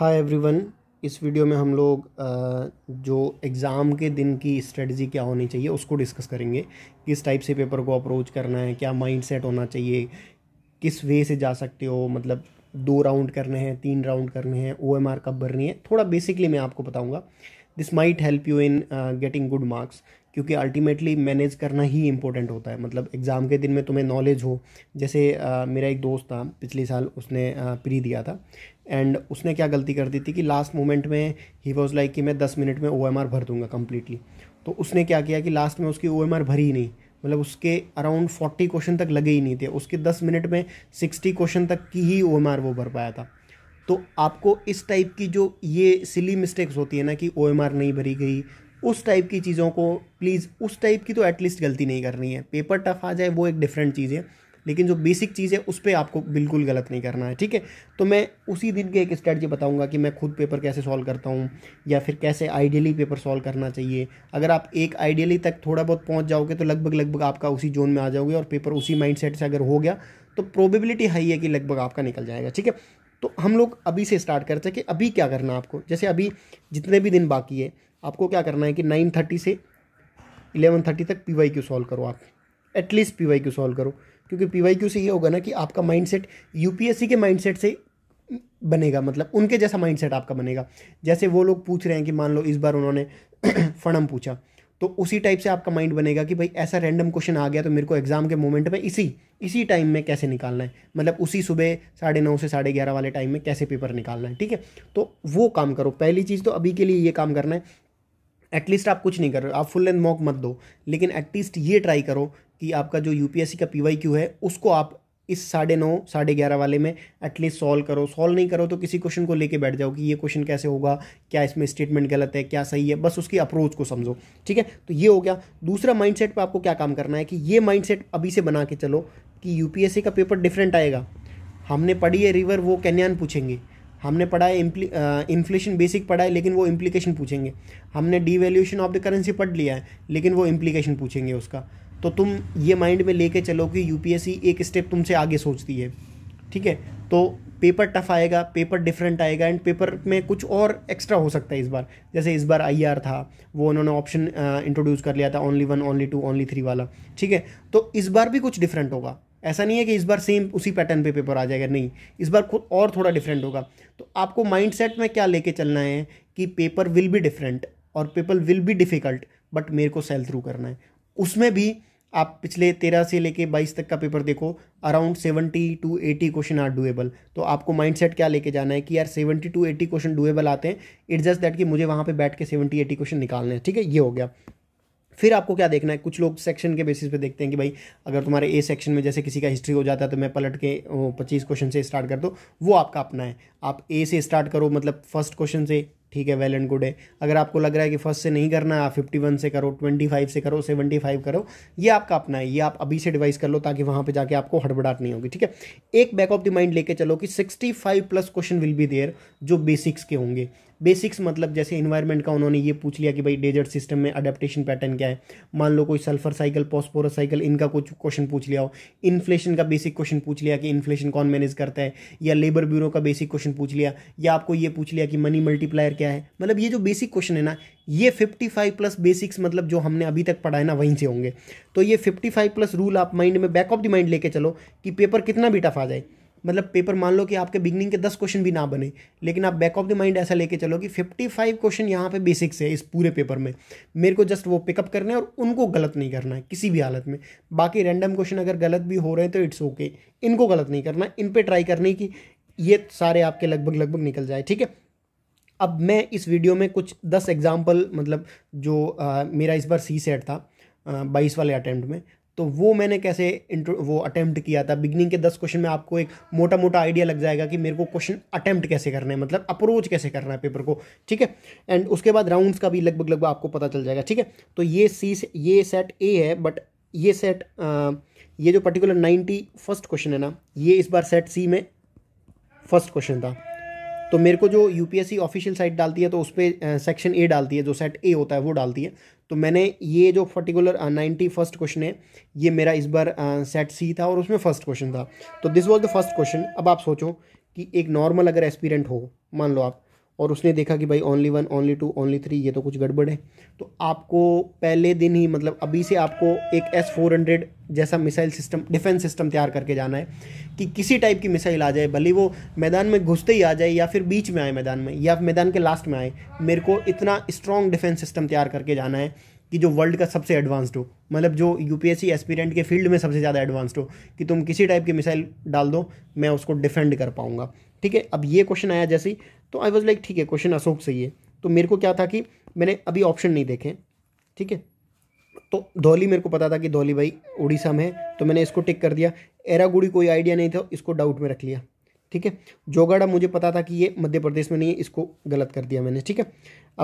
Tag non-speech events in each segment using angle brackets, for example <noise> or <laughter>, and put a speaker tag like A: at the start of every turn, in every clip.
A: hi everyone इस video में हम लोग जो एग्ज़ाम के दिन की स्ट्रेटजी क्या होनी चाहिए उसको डिस्कस करेंगे किस टाइप से पेपर को अप्रोच करना है क्या माइंड सेट होना चाहिए किस वे से जा सकते हो मतलब दो राउंड करने हैं तीन राउंड करने हैं ओ एम कब भरनी है थोड़ा बेसिकली मैं आपको बताऊँगा this might help you in getting good marks क्योंकि अल्टीमेटली मैनेज करना ही इम्पोर्टेंट होता है मतलब एग्ज़ाम के दिन में तुम्हें नॉलेज हो जैसे uh, मेरा एक दोस्त था पिछले साल उसने uh, प्री दिया था एंड उसने क्या गलती कर दी थी कि लास्ट मोमेंट में ही वॉज लाइक कि मैं दस मिनट में ओ भर दूंगा कम्प्लीटली तो उसने क्या किया कि लास्ट में उसकी ओ भरी ही नहीं मतलब उसके अराउंड फोर्टी क्वेश्चन तक लगे ही नहीं थे उसके दस मिनट में सिक्सटी क्वेश्चन तक की ही ओ वो भर पाया था तो आपको इस टाइप की जो ये सिली मिस्टेक्स होती है ना कि ओ नहीं भरी गई उस टाइप की चीज़ों को प्लीज़ उस टाइप की तो एटलीस्ट गलती नहीं करनी है पेपर टफ आ जाए वो एक डिफरेंट चीज़ है लेकिन जो बेसिक चीज़ है उस पर आपको बिल्कुल गलत नहीं करना है ठीक है तो मैं उसी दिन के एक स्ट्रैटी बताऊंगा कि मैं खुद पेपर कैसे सॉल्व करता हूँ या फिर कैसे आइडियली पेपर सॉल्व करना चाहिए अगर आप एक आइडियली तक थोड़ा बहुत पहुँच जाओगे तो लगभग लगभग आपका उसी जोन में आ जाओगे और पेपर उसी माइंड से अगर हो गया तो प्रोबेबिलिटी हाई है कि लगभग आपका निकल जाएगा ठीक है तो हम लोग अभी से स्टार्ट करते हैं कि अभी क्या करना है आपको जैसे अभी जितने भी दिन बाकी है आपको क्या करना है कि नाइन थर्टी से इलेवन थर्टी तक पी वाई क्यू सॉल्व करो आप at least P Y Q solve करो क्योंकि पी वाई क्यू से ये होगा ना कि आपका mind set U P S C के माइंड सेट से बनेगा मतलब उनके जैसा माइंड सेट आपका बनेगा जैसे वो लोग पूछ रहे हैं कि मान लो इस बार उन्होंने <clears throat> फणम पूछा तो उसी टाइप से आपका माइंड बनेगा कि भाई ऐसा रैंडम क्वेश्चन आ गया तो मेरे को एग्ज़ाम के मोमेंट में इसी इसी टाइम में कैसे निकालना है मतलब उसी सुबह साढ़े नौ से साढ़े ग्यारह वाले टाइम में कैसे पेपर निकालना है ठीक है तो वो काम करो पहली चीज़ तो अभी के लिए ये काम करना है एटलीस्ट आप कुछ नहीं कर रहे हो आप फुल लेंथ मॉक मत दो लेकिन एटलीस्ट ये ट्राई करो कि आपका जो यू का पी क्यू है उसको आप इस साढ़े नौ साढ़े ग्यारह वाले में एटलीस्ट सॉल्व करो सॉल्व नहीं करो तो किसी क्वेश्चन को लेके बैठ जाओ कि ये क्वेश्चन कैसे होगा क्या इसमें स्टेटमेंट गलत है क्या सही है बस उसकी अप्रोच को समझो ठीक है तो ये हो गया दूसरा माइंडसेट पे आपको क्या काम करना है कि ये माइंडसेट अभी से बना के चलो कि यूपीएससी का पेपर डिफरेंट आएगा हमने पढ़ी है रिवर वो कैन्यान पूछेंगे हमने पढ़ा है इन्फ्लेशन बेसिक पढ़ा है लेकिन वो इम्प्लीकेशन पूछेंगे हमने डी ऑफ द करेंसी पढ़ लिया है लेकिन वो इम्प्लीकेशन पूछेंगे उसका तो तुम ये माइंड में लेके चलो कि यूपीएससी एक स्टेप तुमसे आगे सोचती है ठीक है तो पेपर टफ आएगा पेपर डिफरेंट आएगा एंड पेपर में कुछ और एक्स्ट्रा हो सकता है इस बार जैसे इस बार आई था वो उन्होंने ऑप्शन इंट्रोड्यूस कर लिया था only one only two only three वाला ठीक है तो इस बार भी कुछ डिफरेंट होगा ऐसा नहीं है कि इस बार सेम उसी पैटर्न पे पेपर आ जाएगा नहीं इस बार खुद और थोड़ा डिफरेंट होगा तो आपको माइंडसेट में क्या लेके चलना है कि पेपर विल बी डिफरेंट और paper will be difficult but मेरे को सेल थ्रू करना है उसमें भी आप पिछले तेरह से लेके बाईस तक का पेपर देखो around seventy to eighty question are doable तो आपको माइंडसेट क्या लेके जाना है कि यार seventy to eighty question doable आते हैं इट्स जस्ट दैट कि मुझे वहाँ पे बैठ के सेवेंटी एटी क्वेश्चन निकालने हैं ठीक है ये हो गया फिर आपको क्या देखना है कुछ लोग सेक्शन के बेसिस पे देखते हैं कि भाई अगर तुम्हारे ए सेक्शन में जैसे किसी का हिस्ट्री हो जाता है तो मैं पलट के पच्चीस क्वेश्चन से स्टार्ट कर दो वो आपका अपना है आप ए से स्टार्ट करो मतलब फर्स्ट क्वेश्चन से ठीक है वेल एंड गुड है अगर आपको लग रहा है कि फर्स्ट से नहीं करना है आप फिफ्टी वन से करो ट्वेंटी फाइव से करो सेवेंटी फाइव करो ये आपका अपना है ये आप अभी से डिवाइस कर लो ताकि वहाँ पे जाके आपको हड़बड़ाहट नहीं होगी ठीक है एक बैक ऑफ द माइंड लेके चलो कि sixty five plus question will be there जो बेसिक्स के होंगे बेसिक्स मतलब जैसे इन्वायरमेंट का उन्होंने ये पूछ लिया कि भाई डेजर्ट सिस्टम में अडेप्टेशन पैटर्न क्या है मान लो कोई सल्फर साइकिल पॉस्पोरस साइकिल इनका कुछ क्वेश्चन पूछ लिया हो इन्फ्लेशन का बेसिक क्वेश्चन पूछ लिया कि इन्फ्लेशन कौन मैनेज करता है या लेबर ब्यूरो का बेसिक क्वेश्चन पूछ लिया या आपको ये पूछ लिया कि मनी मल्टीप्लायर क्या है मतलब ये जो बेसिक क्वेश्चन है ना ये फिफ्टी फाइव प्लस बेसिक्स मतलब जो हमने अभी तक पढ़ा है ना वहीं से होंगे तो ये फिफ्टी फाइव प्लस रूल आप माइंड में बैक ऑफ द माइंड लेके चलो कि पेपर कितना भी टफ आ जाए मतलब पेपर मान लो कि आपके बिगनिंग के दस क्वेश्चन भी ना बने लेकिन आप बैक ऑफ द माइंड ऐसा लेके चलो कि फिफ्टी फाइव क्वेश्चन यहाँ पे बेसिक्स है इस पूरे पेपर में मेरे को जस्ट वो पिकअप करना है और उनको गलत नहीं करना है किसी भी हालत में बाकी रैंडम क्वेश्चन अगर गलत भी हो रहे हैं तो इट्स ओके इनको गलत नहीं करना इन पर ट्राई करनी कि ये सारे आपके लगभग लगभग निकल जाए ठीक है अब मैं इस वीडियो में कुछ दस एग्जाम्पल मतलब जो आ, मेरा इस बार सी सेट था बाईस वाले अटैम्प्ट में तो वो मैंने कैसे वो अटैम्प्ट किया था बिगनिंग के दस क्वेश्चन में आपको एक मोटा मोटा आइडिया लग जाएगा कि मेरे को क्वेश्चन अटैम्प्ट कैसे करना है मतलब अप्रोच कैसे करना है पेपर को ठीक है एंड उसके बाद राउंड्स का भी लगभग लगभग आपको पता चल जाएगा ठीक है तो ये सी ये सेट ए है बट ये सेट आ, ये जो पर्टिकुलर नाइन्टी फर्स्ट क्वेश्चन है ना ये इस बार सेट सी में फर्स्ट क्वेश्चन था तो मेरे को जो यूपीएससी ऑफिशियल साइट डालती है तो उस पर सेक्शन ए डालती है जो सेट ए होता है वो डालती है तो मैंने ये जो पर्टिकुलर नाइन्टी फर्स्ट क्वेश्चन है ये मेरा इस बार सेट uh, सी था और उसमें फर्स्ट क्वेश्चन था तो this was the first question अब आप सोचो कि एक नॉर्मल अगर एस्पिरेंट हो मान लो आप और उसने देखा कि भाई only one only two only three ये तो कुछ गड़बड़ है तो आपको पहले दिन ही मतलब अभी से आपको एक एस फोर हंड्रेड जैसा मिसाइल सिस्टम डिफेंस सिस्टम तैयार करके जाना है कि किसी टाइप की मिसाइल आ जाए भले वो मैदान में घुसते ही आ जाए या फिर बीच में आए मैदान में या मैदान के लास्ट में आए मेरे को इतना स्ट्रॉन्ग डिफेंस सिस्टम तैयार करके जाना है कि जो वर्ल्ड का सबसे एडवांस्ड हो मतलब जो यूपीएससी एस्पिरेंट के फील्ड में सबसे ज़्यादा एडवांस्ड हो कि तुम किसी टाइप की मिसाइल डाल दो मैं उसको डिफेंड कर पाऊँगा ठीक है अब ये क्वेश्चन आया जैसे तो आई वॉज लाइक ठीक है क्वेश्चन अशोक से ही है तो मेरे को क्या था कि मैंने अभी ऑप्शन नहीं देखे ठीक है तो धौली मेरे को पता था कि धौली भाई उड़ीसा में है तो मैंने इसको टिक कर दिया एरागुड़ी कोई आइडिया नहीं था इसको डाउट में रख लिया ठीक है जोगाड़ा मुझे पता था कि ये मध्य प्रदेश में नहीं है इसको गलत कर दिया मैंने ठीक है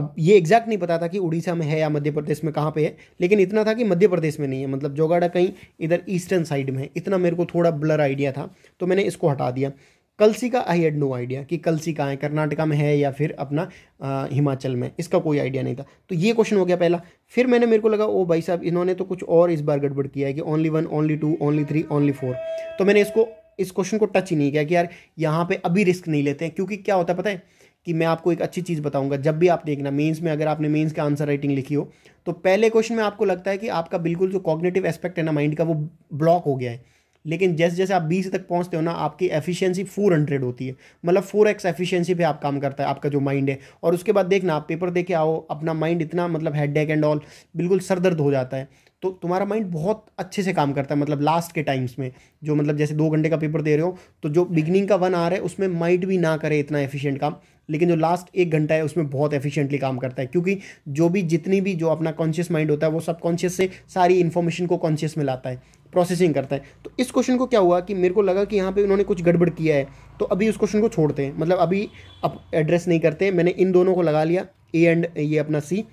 A: अब ये एग्जैक्ट नहीं पता था कि उड़ीसा में है या मध्य प्रदेश में कहाँ पे है लेकिन इतना था कि मध्य प्रदेश में नहीं है मतलब जोगाड़ा कहीं इधर ईस्टर्न साइड में है इतना मेरे को थोड़ा ब्लर आइडिया था तो मैंने इसको हटा दिया कलसी का आई हैड नो आइडिया कि कलसी कहाँ है कर्नाटका में है या फिर अपना आ, हिमाचल में इसका कोई आइडिया नहीं था तो ये क्वेश्चन हो गया पहला फिर मैंने मेरे को लगा ओ भाई साहब इन्होंने तो कुछ और इस बार गड़बड़ किया है कि only one only two only three only four तो मैंने इसको इस क्वेश्चन को टच ही नहीं किया कि यार यहाँ पर अभी रिस्क नहीं लेते हैं क्योंकि क्या होता है पता है कि मैं आपको एक अच्छी चीज़ बताऊंगा जब भी आप देखना मेंस में अगर आपने मेंस का आंसर राइटिंग लिखी हो तो पहले क्वेश्चन में आपको लगता है कि आपका बिल्कुल जो कॉग्नेटिव एस्पेक्ट है ना माइंड का वो ब्लॉक हो गया है लेकिन जैसे जैसे आप बीस तक पहुंचते हो ना आपकी एफिशिएंसी फोर हंड्रेड होती है मतलब फोर एक्स एफिशिएंसी पे आप काम करता है आपका जो माइंड है और उसके बाद देखना आप पेपर दे के आओ अपना माइंड इतना मतलब हेड एंड ऑल बिल्कुल सर हो जाता है तो तुम्हारा माइंड बहुत अच्छे से काम करता है मतलब लास्ट के टाइम्स में जो मतलब जैसे दो घंटे का पेपर दे रहे हो तो जो बिगनिंग का वन आ रहा है उसमें माइंड भी ना करे इतना एफिशिएंट काम लेकिन जो लास्ट एक घंटा है उसमें बहुत एफिशिएंटली काम करता है क्योंकि जो भी जितनी भी जो अपना कॉन्शियस माइंड होता है वो सब कॉन्शियस से सारी इन्फॉर्मेशन को कॉन्शियस में लाता है प्रोसेसिंग करता है तो इस क्वेश्चन को क्या हुआ कि मेरे को लगा कि यहाँ पे उन्होंने कुछ गड़बड़ किया है तो अभी उस क्वेश्चन को छोड़ते हैं मतलब अभी अब एड्रेस नहीं करते मैंने इन दोनों को लगा लिया ए एंड ये अपना सी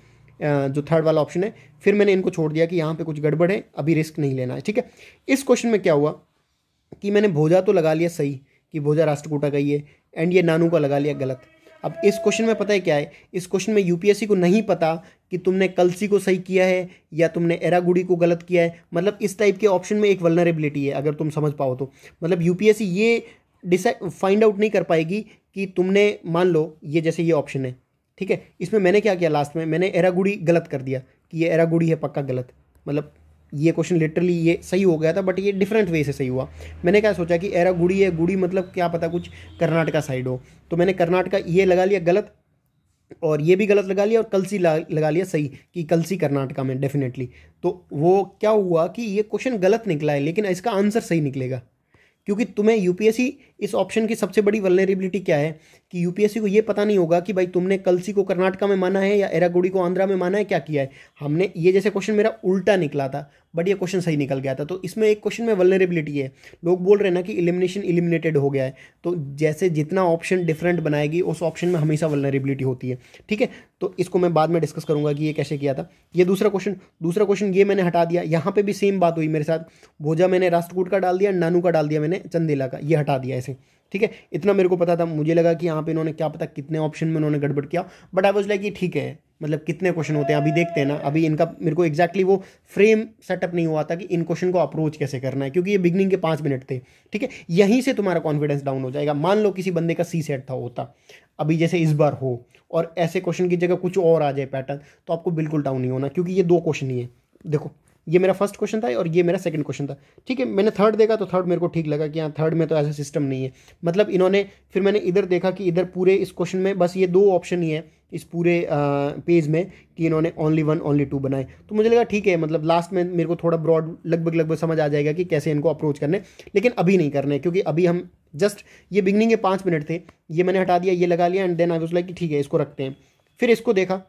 A: जो थर्ड वाला ऑप्शन है फिर मैंने इनको छोड़ दिया कि यहाँ पे कुछ गड़बड़ है अभी रिस्क नहीं लेना है ठीक है इस क्वेश्चन में क्या हुआ कि मैंने भोजा तो लगा लिया सही कि भोजा राष्ट्रकूटा का ही है एंड ये नानू का लगा लिया गलत अब इस क्वेश्चन में पता है क्या है इस क्वेश्चन में यूपीएससी को नहीं पता कि तुमने कलसी को सही किया है या तुमने एरागुड़ी को गलत किया है मतलब इस टाइप के ऑप्शन में एक वलनरेबिलिटी है अगर तुम समझ पाओ तो मतलब यूपीएससी ये डिसाइड फाइंड आउट नहीं कर पाएगी कि तुमने मान लो ये जैसे ये ऑप्शन है ठीक है इसमें मैंने क्या किया लास्ट में मैंने एरागुड़ी गलत कर दिया कि ये एरागुड़ी है पक्का गलत मतलब ये क्वेश्चन लिटरली ये सही हो गया था बट ये डिफरेंट वे से सही हुआ मैंने क्या सोचा कि एरा गुड़ी है गुड़ी मतलब क्या पता कुछ कर्नाटका साइड हो तो मैंने कर्नाटका ये लगा लिया गलत और ये भी गलत लगा लिया और कलसी लगा लिया सही कि कलसी कर्नाटका में डेफिनेटली तो वो क्या हुआ कि ये क्वेश्चन गलत निकला है लेकिन इसका आंसर सही निकलेगा क्योंकि तुम्हें यूपीएससी इस ऑप्शन की सबसे बड़ी वलनरेबिलिटी क्या है कि यूपीएससी को ये पता नहीं होगा कि भाई तुमने कलसी को कर्नाटका में माना है या एरागोडी को आंध्रा में माना है क्या किया है हमने ये जैसे क्वेश्चन मेरा उल्टा निकला था बट ये क्वेश्चन सही निकल गया था तो इसमें एक क्वेश्चन में वलनरेबिलिटी है लोग बोल रहे हैं ना कि इलिमिनेशन इलिमिनेटेड हो गया है तो जैसे जितना ऑप्शन डिफरेंट बनाएगी उस ऑप्शन में हमेशा वलनरेबिलिटी होती है ठीक है तो इसको मैं बाद में डिस्कस करूंगा कि ये कैसे किया था ये दूसरा क्वेश्चन दूसरा क्वेश्चन ये मैंने हटा दिया यहाँ पर भी सेम बात हुई मेरे साथ भोजा मैंने राष्ट्रकूट का डाल दिया नानू का डाल दिया मैंने चंदेला का ये हटा दिया ऐसे ठीक है इतना मेरे को पता था मुझे लगा कि यहाँ पे इन्होंने क्या पता कितने ऑप्शन में उन्होंने गड़बड़ किया बट आई वॉज लाइक ये ठीक है मतलब कितने क्वेश्चन होते हैं अभी देखते हैं ना अभी इनका मेरे को एग्जैक्टली exactly वो फ्रेम सेटअप नहीं हुआ था कि इन क्वेश्चन को अप्रोच कैसे करना है क्योंकि ये बिगनिंग के पाँच मिनट थे ठीक है यहीं से तुम्हारा कॉन्फिडेंस डाउन हो जाएगा मान लो किसी बंदे का सी सेट था होता अभी जैसे इस बार हो और ऐसे क्वेश्चन की जगह कुछ और आ जाए पैटर्न तो आपको बिल्कुल डाउन नहीं होना क्योंकि ये दो क्वेश्चन ही है देखो ये मेरा फर्स्ट क्वेश्चन था और ये मेरा सेकंड क्वेश्चन था ठीक है मैंने थर्ड देखा तो थर्ड मेरे को ठीक लगा कि हाँ थर्ड में तो ऐसा सिस्टम नहीं है मतलब इन्होंने फिर मैंने इधर देखा कि इधर पूरे इस क्वेश्चन में बस ये दो ऑप्शन ही है इस पूरे पेज में कि इन्होंने ओनली वन ओनली टू बनाए तो मुझे लगा ठीक है मतलब लास्ट में मेरे को थोड़ा ब्रॉड लगभग लगभग समझ आ जाएगा कि कैसे इनको अप्रोच करने लेकिन अभी नहीं करने क्योंकि अभी हम जस्ट ये बिगनिंग के पाँच मिनट थे ये मैंने हटा दिया ये लगा लिया and then I was like कि ठीक है इसको रखते हैं फिर इसको देखा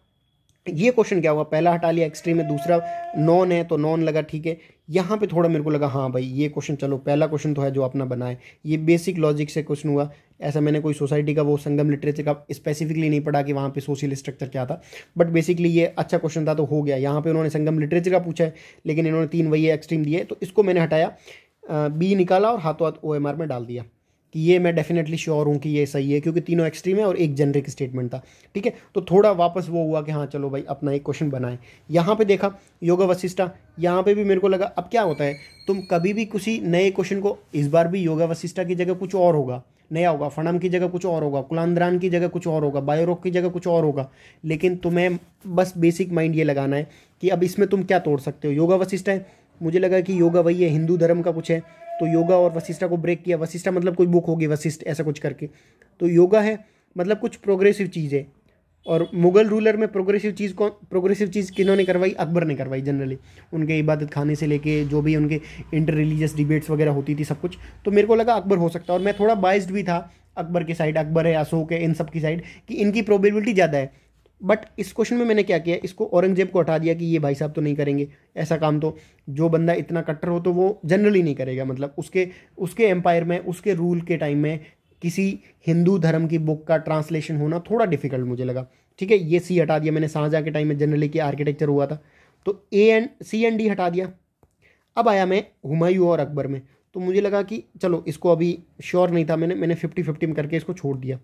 A: ये क्वेश्चन क्या हुआ पहला हटा लिया एक्सट्रीम है दूसरा नॉन है तो नॉन लगा ठीक है यहाँ पे थोड़ा मेरे को लगा हाँ भाई ये क्वेश्चन चलो पहला क्वेश्चन तो है जो अपना बनाए ये बेसिक लॉजिक से क्वेश्चन हुआ ऐसा मैंने कोई सोसाइटी का वो संगम लिटरेचर का स्पेसिफिकली नहीं पढ़ा कि वहाँ पे सोशल स्ट्रक्चर क्या था बट बेसिकली ये अच्छा क्वेश्चन था तो हो गया यहाँ पे उन्होंने संगम लिटरेचर का पूछा है लेकिन इन्होंने तीन वही एक्सट्रीम दिए तो इसको मैंने हटाया बी निकाला और हाथों हाथ ओ में डाल दिया कि ये मैं डेफिनेटली श्योर हूँ कि ये सही है क्योंकि तीनों एक्सट्रीम है और एक जेनरिक स्टेटमेंट था ठीक है तो थोड़ा वापस वो हुआ कि हाँ चलो भाई अपना एक क्वेश्चन बनाएं यहाँ पे देखा योगा वशिष्ठा यहाँ पे भी मेरे को लगा अब क्या होता है तुम कभी भी किसी नए क्वेश्चन को इस बार भी योगा वशिष्ठा की जगह कुछ और होगा नया होगा फणम की जगह कुछ और होगा कुलांद्रान की जगह कुछ और होगा बायोरोक की जगह कुछ और होगा लेकिन तुम्हें बस बेसिक माइंड ये लगाना है कि अब इसमें तुम क्या तोड़ सकते हो योगा वशिष्ठ है मुझे लगा कि योगा वही है हिंदू धर्म का कुछ है तो योगा और वशिष्ठा को ब्रेक किया वशिष्ठा मतलब कोई बुक होगी वशिष्ठ ऐसा कुछ करके तो योगा है मतलब कुछ प्रोग्रेसिव चीज़ है और मुगल रूलर में प्रोग्रेसिव चीज़ कौन प्रोग्रेसिव चीज़ किन्होंने करवाई अकबर ने करवाई जनरली उनके इबादत खाने से लेके जो भी उनके इंटर रिलीजियस डिबेट्स वगैरह होती थी सब कुछ तो मेरे को लगा अकबर हो सकता है और मैं थोड़ा बाइस्ड भी था अकबर की साइड अकबर है अशोक है इन सब की साइड कि इनकी प्रोबेबिलिटी ज़्यादा है बट इस क्वेश्चन में मैंने क्या किया इसको औरंगजेब को हटा दिया कि ये भाई साहब तो नहीं करेंगे ऐसा काम तो जो बंदा इतना कट्टर हो तो वो जनरली नहीं करेगा मतलब उसके उसके एम्पायर में उसके रूल के टाइम में किसी हिंदू धर्म की बुक का ट्रांसलेशन होना थोड़ा डिफिकल्ट मुझे लगा ठीक है ये सी हटा दिया मैंने शाहजहाँ के टाइम में जनरली की आर्किटेक्चर हुआ था तो A and C and D हटा दिया अब आया मैं हुमायूं और अकबर में तो मुझे लगा कि चलो इसको अभी श्योर नहीं था मैंने मैंने फिफ्टी फिफ्टी में करके इसको छोड़ दिया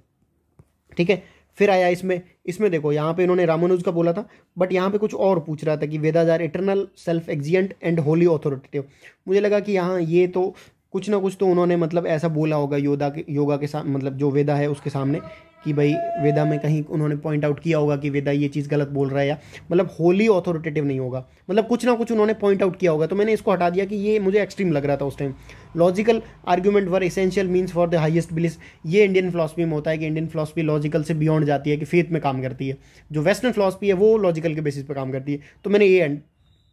A: ठीक है फिर आया इसमें इसमें देखो यहाँ पे इन्होंने रामानुज का बोला था बट यहाँ पे कुछ और पूछ रहा था कि Vedas are eternal self existent and wholly authoritative मुझे लगा कि यहाँ ये तो कुछ ना कुछ तो उन्होंने मतलब ऐसा बोला होगा योदा के योगा के साथ मतलब जो वेदा है उसके सामने कि भाई वेदा में कहीं उन्होंने पॉइंट आउट किया होगा कि वेदा ये चीज़ गलत बोल रहा है या मतलब होली ऑथोरिटेटिव नहीं होगा मतलब कुछ ना कुछ उन्होंने पॉइंट आउट किया होगा तो मैंने इसको हटा दिया कि ये मुझे एक्सट्रीम लग रहा था उस time logical argument were essential means for the highest bliss ये इंडियन फिलासफी में होता है कि इंडियन फिलासफी लॉजिकल से बियॉन्ड जाती है कि फेथ में काम करती है जो वेस्टर्न फिलासफी है वो लॉजिकल के बेसिस पर काम करती है तो मैंने ये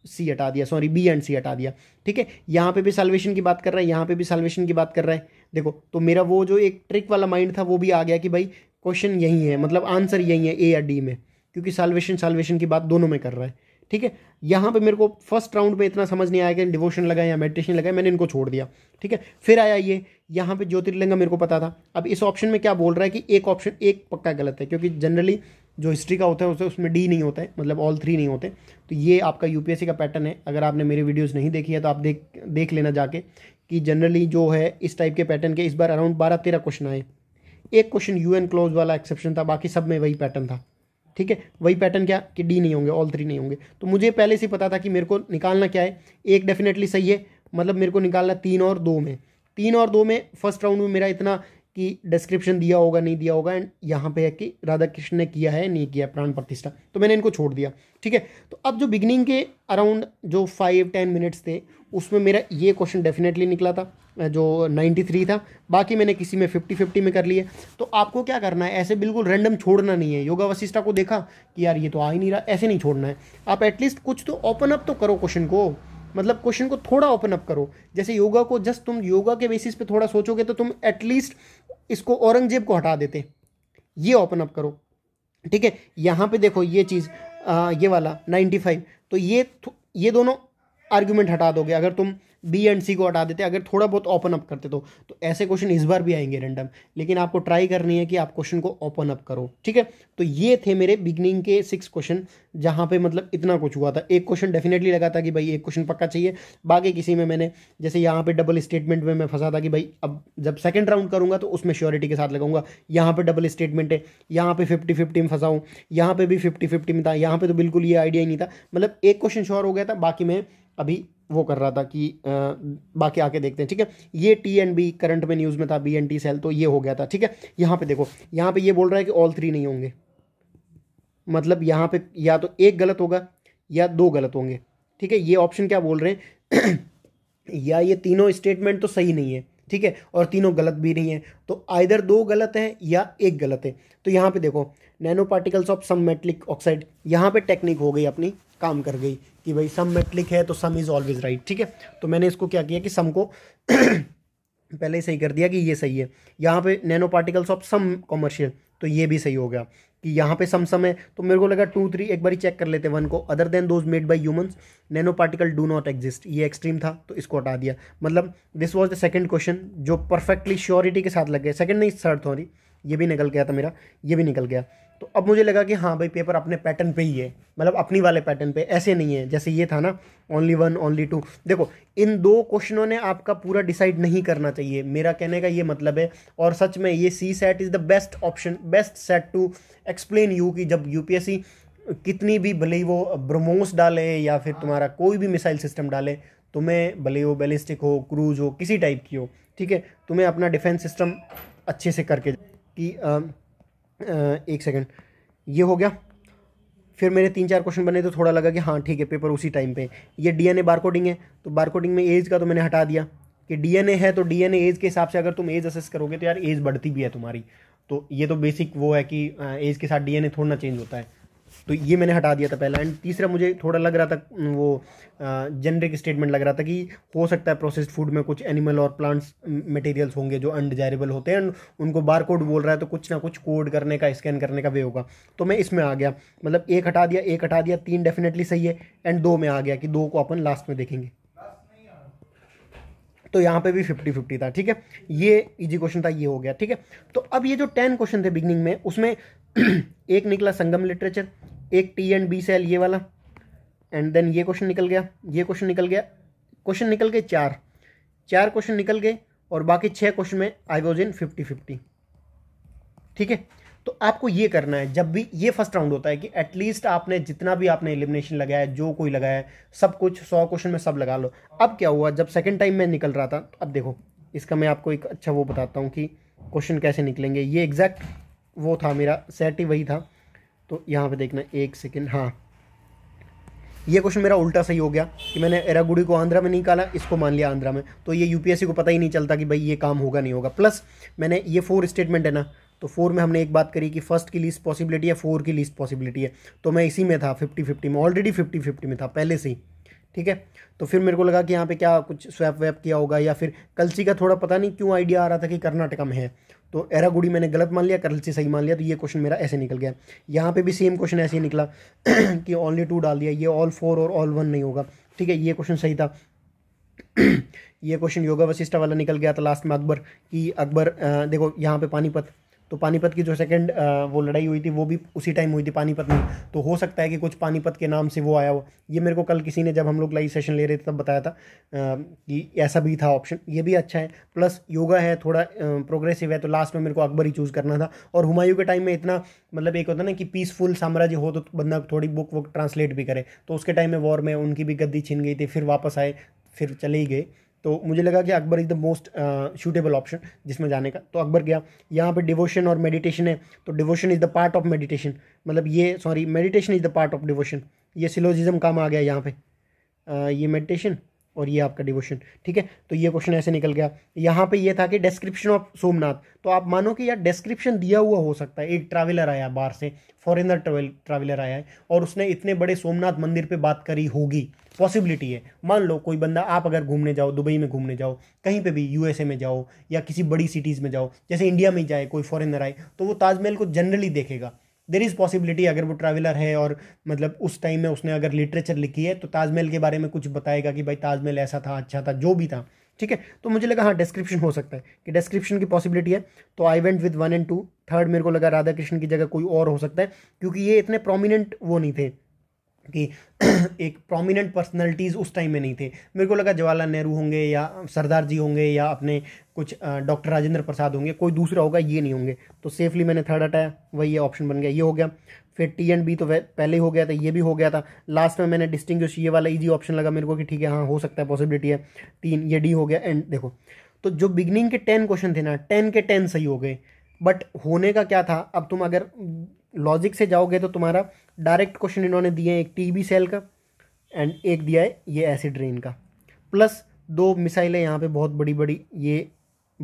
A: सी हटा दिया सॉरी बी एंड सी हटा दिया ठीक है यहाँ पे भी सल्वेशन की बात कर रहा है यहाँ पे भी सल्वेशन की बात कर रहा है देखो तो मेरा वो जो एक ट्रिक वाला माइंड था वो भी आ गया कि भाई क्वेश्चन यही है मतलब आंसर यही है ए या डी में क्योंकि सल्वेशन सल्वेशन की बात दोनों में कर रहा है ठीक है यहाँ पे मेरे को फर्स्ट राउंड में इतना समझ नहीं आया कि डिवोशन लगा या मेडिटेशन लगाए मैंने इनको छोड़ दिया ठीक है फिर आया ये यहाँ पे ज्योतिर्लिंग मेरे को पता था अब इस ऑप्शन में क्या बोल रहा है कि एक ऑप्शन एक पक्का गलत है क्योंकि जनरली जो हिस्ट्री का होता है उसे उसमें डी नहीं होता है मतलब ऑल थ्री नहीं होते तो ये आपका यू का पैटर्न है अगर आपने मेरे वीडियोज़ नहीं देखी है तो आप देख देख लेना जाके कि जनरली जो है इस टाइप के पैटर्न के इस बार अराउंड बारह तेरह क्वेश्चन आए एक क्वेश्चन यू एन क्लोज वाला एक्सेप्शन था बाकी सब में वही पैटर्न था ठीक है वही पैटर्न क्या कि डी नहीं होंगे ऑल थ्री नहीं होंगे तो मुझे पहले से पता था कि मेरे को निकालना क्या है एक डेफिनेटली सही है मतलब मेरे को निकालना तीन और दो में तीन और दो में फर्स्ट राउंड में मेरा इतना कि डिस्क्रिप्शन दिया होगा नहीं दिया होगा एंड यहाँ पे है कि राधा कृष्ण ने किया है नहीं किया प्राण प्रतिष्ठा तो मैंने इनको छोड़ दिया ठीक है तो अब जो बिगनिंग के अराउंड जो फाइव टेन मिनट्स थे उसमें मेरा ये क्वेश्चन डेफिनेटली निकला था जो नाइन्टी थ्री था बाकी मैंने किसी में फिफ्टी फिफ्टी में कर लिए तो आपको क्या करना है ऐसे बिल्कुल रैंडम छोड़ना नहीं है योगा वशिष्ठा को देखा कि यार ये तो आ ही नहीं रहा ऐसे नहीं छोड़ना है आप एटलीस्ट कुछ तो ओपन अप तो करो क्वेश्चन को मतलब क्वेश्चन को थोड़ा ओपन अप करो जैसे योगा को जस्ट तुम योगा के बेसिस पे थोड़ा सोचोगे तो तुम एटलीस्ट इसको औरंगजेब को हटा देते ये ओपन अप करो ठीक है यहाँ पे देखो ये चीज़ आ, ये वाला 95 तो ये ये दोनों आर्ग्यूमेंट हटा दोगे अगर तुम बी एंड सी को हटा देते अगर थोड़ा बहुत ओपन अप करते तो तो ऐसे क्वेश्चन इस बार भी आएंगे रैंडम लेकिन आपको ट्राई करनी है कि आप क्वेश्चन को ओपन अप करो ठीक है तो ये थे मेरे बिगनिंग के सिक्स क्वेश्चन जहाँ पे मतलब इतना कुछ हुआ था एक क्वेश्चन डेफिनेटली लगा था कि भाई एक क्वेश्चन पक्का चाहिए बाकी किसी में मैंने जैसे यहाँ पर डबल स्टेटमेंट में मैं फंसा था कि भाई अब जब सेकेंड राउंड करूँगा तो उसमें श्योरिटी के साथ लगाऊंगा यहाँ पर डबल स्टेटमेंट है यहाँ पर फिफ्टी फिफ्टी में फंसाऊँ यहाँ पे भी फिफ्टी फिफ्टी में था यहाँ पर तो बिल्कुल ये आइडिया ही नहीं था मतलब एक क्वेश्चन श्योर हो गया था बाकी मैं अभी वो कर रहा था कि बाकी आके देखते हैं ठीक है ये टी एंड बी करंट में न्यूज़ में था बी एन टी सेल तो ये हो गया था ठीक है यहाँ पे देखो यहाँ पे ये बोल रहा है कि ऑल थ्री नहीं होंगे मतलब यहाँ पे या तो एक गलत होगा या दो गलत होंगे ठीक है ये ऑप्शन क्या बोल रहे हैं <clears throat> या ये तीनों स्टेटमेंट तो सही नहीं है ठीक है और तीनों गलत भी नहीं है तो आइधर दो गलत हैं या एक गलत है तो यहाँ पे देखो nano particles of some metallic oxide यहाँ पे टेक्निक हो गई अपनी काम कर गई कि भाई सम मेटलिक है तो सम इज़ ऑलवेज राइट ठीक है तो मैंने इसको क्या किया कि सम को <clears throat> पहले ही सही कर दिया कि ये सही है यहाँ पे nano particles of some commercial तो ये भी सही हो गया कि यहाँ पे सम सम है तो मेरे को लगा टू थ्री एक बार चेक कर लेते वन को other than those made by humans nano particle do not exist ये एक्सट्रीम था तो इसको हटा दिया मतलब this was the second question जो परफेक्टली श्योरिटी के साथ लग गया सेकंड नहीं थर्ड थोड़ी ये भी निकल गया था मेरा ये भी निकल गया तो अब मुझे लगा कि हाँ भाई पेपर अपने पैटर्न पे ही है मतलब अपनी वाले पैटर्न पे ऐसे नहीं है जैसे ये था ना ओनली वन ओनली टू देखो इन दो क्वेश्चनों ने आपका पूरा डिसाइड नहीं करना चाहिए मेरा कहने का ये मतलब है और सच में ये C set is the best option best set to explain you कि जब यू कितनी भी भले ही वो ब्रह्मोस डाले या फिर तुम्हारा कोई भी मिसाइल सिस्टम डाले तुम्हें भले वो बैलिस्टिक हो क्रूज हो किसी टाइप की हो ठीक है तुम्हें अपना डिफेंस सिस्टम अच्छे से करके कि एक सेकेंड ये हो गया फिर मेरे तीन चार क्वेश्चन बने तो थोड़ा लगा कि हाँ ठीक है पेपर उसी टाइम पे ये डीएनए बारकोडिंग है तो बारकोडिंग में एज का तो मैंने हटा दिया कि डीएनए है तो डीएनए एज के हिसाब से अगर तुम एज असेस करोगे तो यार एज बढ़ती भी है तुम्हारी तो ये तो बेसिक वो है कि एज के साथ डीएनए थोड़ा ना चेंज होता है तो ये मैंने हटा दिया था पहला एंड तीसरा मुझे थोड़ा लग रहा था वो जेनरिक स्टेटमेंट लग रहा था कि हो सकता है प्रोसेस्ड फूड में कुछ एनिमल और प्लांट्स मटेरियल्स होंगे जो अनडिजायरेबल होते हैं एंड उनको बार कोड बोल रहा है तो कुछ ना कुछ कोड करने का स्कैन करने का वे होगा तो मैं इसमें आ गया मतलब एक हटा दिया एक हटा दिया तीन डेफिनेटली सही है एंड दो में आ गया कि दो को अपन लास्ट में देखेंगे तो यहाँ पे भी फिफ्टी फिफ्टी था ठीक है ये इजी क्वेश्चन था ये हो गया ठीक है तो अब ये जो टेन क्वेश्चन थे बिगनिंग में उसमें <clears throat> एक निकला संगम लिटरेचर एक टी एंड बी सेल ये वाला एंड देन ये क्वेश्चन निकल गया ये क्वेश्चन निकल गया क्वेश्चन निकल गए चार चार क्वेश्चन निकल गए और बाकी छः क्वेश्चन में I was in fifty fifty ठीक है तो आपको ये करना है जब भी ये फर्स्ट राउंड होता है कि एटलीस्ट आपने जितना भी आपने एलिमिनेशन लगाया है जो कोई लगाया है सब कुछ सौ क्वेश्चन में सब लगा लो अब क्या हुआ जब सेकंड टाइम मैं निकल रहा था तो अब देखो इसका मैं आपको एक अच्छा वो बताता हूँ कि क्वेश्चन कैसे निकलेंगे ये एग्जैक्ट वो था मेरा सेट ही वही था तो यहाँ पे देखना एक सेकेंड हाँ ये क्वेश्चन मेरा उल्टा सही हो गया कि मैंने एरागुड़ी को आंध्रा में निकाला इसको मान लिया आंध्रा में तो ये यूपीएससी को पता ही नहीं चलता कि भाई ये काम होगा नहीं होगा प्लस मैंने ये फोर स्टेटमेंट है ना तो फोर में हमने एक बात करी कि फर्स्ट की लीस्ट पॉसिबिलिटी है फोर की लीस्ट पॉसिबिलिटी है तो मैं इसी में था फिफ्टी फिफ्टी में ऑलरेडी फिफ्टी फिफ्टी में था पहले से ही ठीक है तो फिर मेरे को लगा कि यहाँ पे क्या कुछ स्वैप वैप किया होगा या फिर कलसी का थोड़ा पता नहीं क्यों आइडिया आ रहा था कि कर्नाटका में है तो एरागुडी मैंने गलत मान लिया करल से सही मान लिया तो ये क्वेश्चन मेरा ऐसे निकल गया यहाँ पे भी सेम क्वेश्चन ऐसे ही निकला <clears throat> कि ऑनली टू डाल दिया ये ऑल फोर और ऑल वन नहीं होगा ठीक है ये क्वेश्चन सही था <clears throat> ये क्वेश्चन योगा वशिष्ठा वाला निकल गया था लास्ट में अकबर कि अकबर देखो यहाँ पे पानीपत तो पानीपत की जो सेकंड वो लड़ाई हुई थी वो भी उसी टाइम हुई थी पानीपत में तो हो सकता है कि कुछ पानीपत के नाम से वो आया हो ये मेरे को कल किसी ने जब हम लोग लाइव सेशन ले रहे थे तब बताया था कि ऐसा भी था ऑप्शन ये भी अच्छा है प्लस योगा है थोड़ा प्रोग्रेसिव है तो लास्ट में मेरे को अकबर ही चूज़ करना था और हुमायूं के टाइम में इतना मतलब एक होता ना कि पीसफुल साम्राज्य हो तो बंदा थोड़ी बुक वुक ट्रांसलेट भी करे तो उसके टाइम में वॉर में उनकी भी गद्दी छिन गई थी फिर वापस आए फिर चले ही गए तो मुझे लगा कि Akbar is the most suitable option जिसमें जाने का तो अकबर गया यहाँ पे डिवोशन और मेडिटेशन है तो devotion is the part of meditation मतलब ये sorry meditation is the part of devotion ये सिलोजिज्म काम आ गया यहाँ पे uh, ये मेडिटेशन और ये आपका डिवोशन ठीक है तो ये क्वेश्चन ऐसे निकल गया यहाँ पे ये था कि डिस्क्रिप्शन ऑफ सोमनाथ तो आप मानो कि यार डिस्क्रिप्शन दिया हुआ हो सकता है एक ट्रैवलर आया बाहर से फॉरेनर ट्रैवलर आया है और उसने इतने बड़े सोमनाथ मंदिर पे बात करी होगी पॉसिबिलिटी है मान लो कोई बंदा आप अगर घूमने जाओ दुबई में घूमने जाओ कहीं पे भी यूएसए में जाओ या किसी बड़ी सिटीज़ में जाओ जैसे इंडिया में जाए कोई फॉरेनर आए तो वो ताजमहल को जनरली देखेगा देर इज़ पॉसिबिलिटी अगर वो ट्रैवलर है और मतलब उस टाइम में उसने अगर लिटरेचर लिखी है तो ताजमहल के बारे में कुछ बताएगा कि भाई ताजमहल ऐसा था अच्छा था जो भी था ठीक है तो मुझे लगा हाँ डिस्क्रिप्शन हो सकता है कि डिस्क्रिप्शन की पॉसिबिलिटी है तो I went with one and two third मेरे को लगा राधा कृष्ण की जगह कोई और हो सकता है क्योंकि ये इतने प्रोमिनेंट वो नहीं थे कि <clears throat> एक प्रोमिनेंट पर्सनैलिटीज़ उस टाइम में नहीं थे मेरे को लगा जवाहरलाल नेहरू होंगे या सरदार जी होंगे या अपने कुछ डॉक्टर राजेंद्र प्रसाद होंगे कोई दूसरा होगा ये नहीं होंगे तो सेफली मैंने थर्ड हटाया वही ये ऑप्शन बन गया ये हो गया फिर टी एंड बी तो पहले ही हो गया था ये भी हो गया था लास्ट में मैंने डिस्टिंग ये वाला ईजी ऑप्शन लगा मेरे को कि ठीक है हाँ हो सकता है पॉसिबिलिटी है तीन ये डी हो गया एंड देखो तो जो बिगनिंग के टेन क्वेश्चन थे ना टेन के टेन सही हो गए बट होने का क्या था अब तुम अगर लॉजिक से जाओगे तो तुम्हारा डायरेक्ट क्वेश्चन इन्होंने दिए हैं एक टीबी सेल का एंड एक दिया है ये एसिड रेन का प्लस दो मिसाइलें यहाँ पे बहुत बड़ी बड़ी ये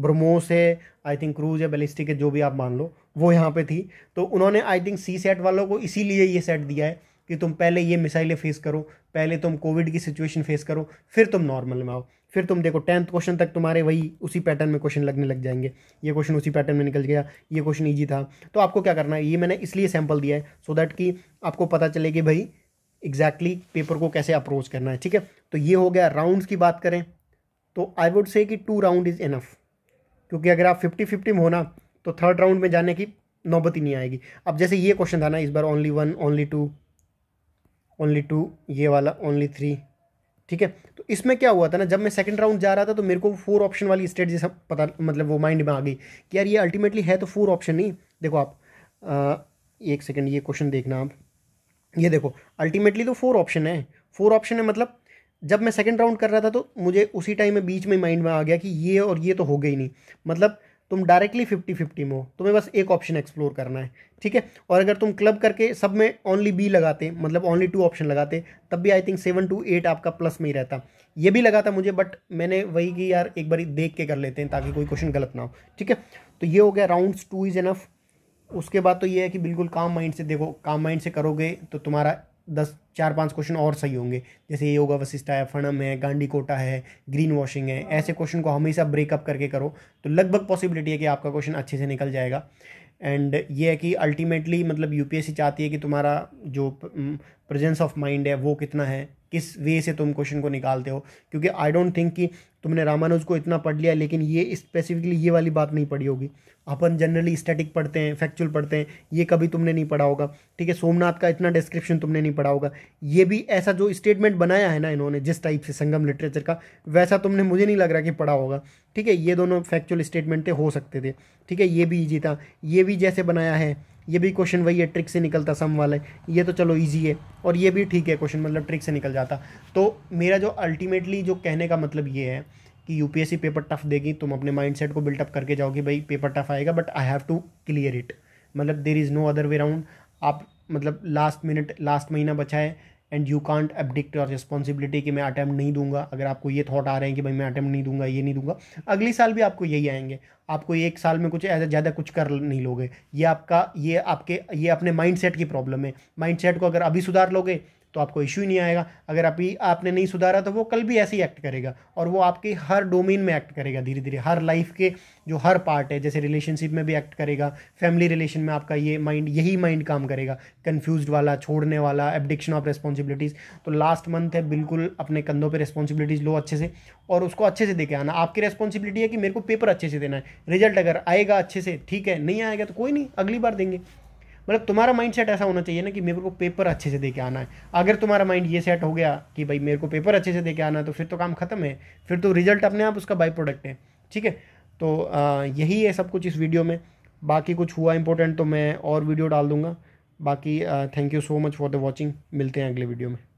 A: ब्रह्मोस है आई थिंक क्रूज है बेलिस्टिक है जो भी आप मान लो वो यहाँ पे थी तो उन्होंने आई थिंक सी सेट वालों को इसीलिए ये सेट दिया है कि तुम पहले ये मिसाइलें फेस करो पहले तुम कोविड की सिचुएशन फेस करो फिर तुम नॉर्मल में आओ फिर तुम देखो टेंथ क्वेश्चन तक तुम्हारे वही उसी पैटर्न में क्वेश्चन लगने लग जाएंगे ये क्वेश्चन उसी पैटर्न में निकल गया ये क्वेश्चन ईजी था तो आपको क्या करना है ये मैंने इसलिए सैम्पल दिया है सो दैट कि आपको पता चले कि भाई एग्जैक्टली exactly पेपर को कैसे अप्रोच करना है ठीक है तो ये हो गया राउंड्स की बात करें तो आई वुड से कि टू राउंड इज़ इनफ क्योंकि अगर आप फिफ्टी फिफ्टी में होना तो थर्ड राउंड में जाने की नौबत ही नहीं आएगी अब जैसे ये क्वेश्चन था ना इस बार only one only two only two ये वाला ओनली थ्री ठीक है तो इसमें क्या हुआ था ना जब मैं सेकंड राउंड जा रहा था तो मेरे को फोर ऑप्शन वाली स्टेट जैसा पता मतलब वो माइंड में आ गई कि यार ये अल्टीमेटली है तो फोर ऑप्शन नहीं देखो आप आ, एक सेकंड ये क्वेश्चन देखना आप ये देखो अल्टीमेटली तो फोर ऑप्शन है फोर ऑप्शन है मतलब जब मैं सेकंड राउंड कर रहा था तो मुझे उसी टाइम में बीच में माइंड में आ गया कि ये और ये तो हो गई नहीं मतलब तुम डायरेक्टली फिफ्टी फिफ्टी में हो तुम्हें बस एक ऑप्शन एक्सप्लोर करना है ठीक है और अगर तुम क्लब करके सब में ओनली बी लगाते मतलब ओनली टू ऑप्शन लगाते तब भी I think seven to eight आपका प्लस में ही रहता ये भी लगा था मुझे बट मैंने वही की यार एक बार देख के कर लेते हैं ताकि कोई क्वेश्चन गलत ना हो ठीक है तो ये हो गया राउंड्स टू इज़ एनफ उसके बाद तो ये है कि बिल्कुल काम माइंड से देखो काम माइंड से करोगे तो तुम्हारा दस चार पांच क्वेश्चन और सही होंगे जैसे योग वशिष्ठा है फणम है गांडी कोटा है ग्रीन वॉशिंग है ऐसे क्वेश्चन को हमेशा ब्रेकअप करके करो तो लगभग पॉसिबिलिटी है कि आपका क्वेश्चन अच्छे से निकल जाएगा एंड ये है कि अल्टीमेटली मतलब यूपीएससी चाहती है कि तुम्हारा जो प्रेजेंस ऑफ माइंड है वो कितना है किस वे से तुम क्वेश्चन को निकालते हो क्योंकि आई डोंट थिंक कि तुमने रामानुज को इतना पढ़ लिया लेकिन ये स्पेसिफिकली ये वाली बात नहीं पढ़ी होगी अपन जनरली स्टैटिक पढ़ते हैं फैक्चुअल पढ़ते हैं ये कभी तुमने नहीं पढ़ा होगा ठीक है सोमनाथ का इतना डिस्क्रिप्शन तुमने नहीं पढ़ा होगा ये भी ऐसा जो स्टेटमेंट बनाया है ना इन्होंने जिस टाइप से संगम लिटरेचर का वैसा तुमने मुझे नहीं लग रहा कि पढ़ा होगा ठीक है ये दोनों फैक्चुअल स्टेटमेंट हो सकते थे ठीक है ये भी था ये भी जैसे बनाया है ये भी क्वेश्चन वही है ट्रिक से निकलता सम वाला ये तो चलो ईजी है और ये भी ठीक है क्वेश्चन मतलब ट्रिक से निकल जाता तो मेरा जो अल्टीमेटली जो कहने का मतलब ये है कि यूपीएससी पेपर टफ देगी तुम अपने माइंडसेट को बिल्टअप करके जाओगे भाई पेपर टफ आएगा but I have to clear it मतलब there is no other way round आप मतलब लास्ट मिनट लास्ट महीना बचा है and you can't abdicate your responsibility कि मैं अटैम्प्ट नहीं दूंगा अगर आपको ये थॉट आ रहे हैं कि भाई मैं अटैम्प्ट नहीं दूंगा ये नहीं दूंगा अगले साल भी आपको यही आएंगे आपको एक साल में कुछ ऐसा ज़्यादा कुछ कर नहीं लोगे ये आपका ये आपके ये अपने माइंड सेट की प्रॉब्लम है माइंड सेट को अगर अभी सुधार लोगे तो आपको इश्यू ही नहीं आएगा अगर अभी आपने नहीं सुधारा तो वो कल भी ऐसे ही एक्ट करेगा और वो आपके हर डोमेन में एक्ट करेगा धीरे धीरे हर लाइफ के जो हर पार्ट है जैसे रिलेशनशिप में भी एक्ट करेगा फैमिली रिलेशन में आपका ये माइंड यही माइंड काम करेगा कन्फ्यूज वाला छोड़ने वाला एबडिक्शन ऑफ रिस्पॉन्सिबिलिटीज़ तो लास्ट मंथ है बिल्कुल अपने कंधों पर रिस्पॉन्सिबिलिटीज़ लो अच्छे से और उसको अच्छे से देखे आना आपकी रिस्पॉन्सिबिलिटी है कि मेरे को पेपर अच्छे से देना है रिजल्ट अगर आएगा अच्छे से ठीक है नहीं आएगा तो कोई नहीं अगली बार देंगे मतलब तुम्हारा माइंड सेट ऐसा होना चाहिए ना कि मेरे को पेपर अच्छे से देके आना है अगर तुम्हारा माइंड ये सेट हो गया कि भाई मेरे को पेपर अच्छे से देके आना है तो फिर तो काम खत्म है फिर तो रिजल्ट अपने आप उसका बाई प्रोडक्ट है ठीक है तो आ, यही है सब कुछ इस वीडियो में बाकी कुछ हुआ इंपॉर्टेंट तो मैं और वीडियो डाल दूँगा बाकी thank you so much for the watching मिलते हैं अगले वीडियो में